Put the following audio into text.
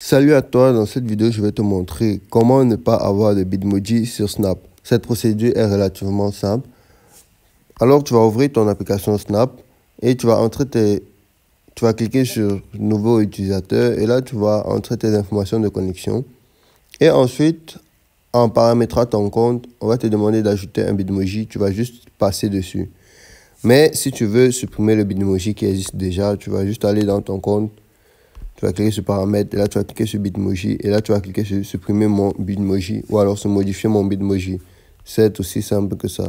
Salut à toi, dans cette vidéo je vais te montrer comment ne pas avoir de Bitmoji sur Snap. Cette procédure est relativement simple. Alors tu vas ouvrir ton application Snap et tu vas entrer tes... Tu vas cliquer sur nouveau utilisateur et là tu vas entrer tes informations de connexion. Et ensuite, en paramétrant ton compte, on va te demander d'ajouter un Bitmoji, tu vas juste passer dessus. Mais si tu veux supprimer le Bitmoji qui existe déjà, tu vas juste aller dans ton compte tu vas cliquer sur paramètre et là tu vas cliquer sur Bitmoji, et là tu vas cliquer sur supprimer mon Bitmoji, ou alors sur modifier mon Bitmoji. C'est aussi simple que ça.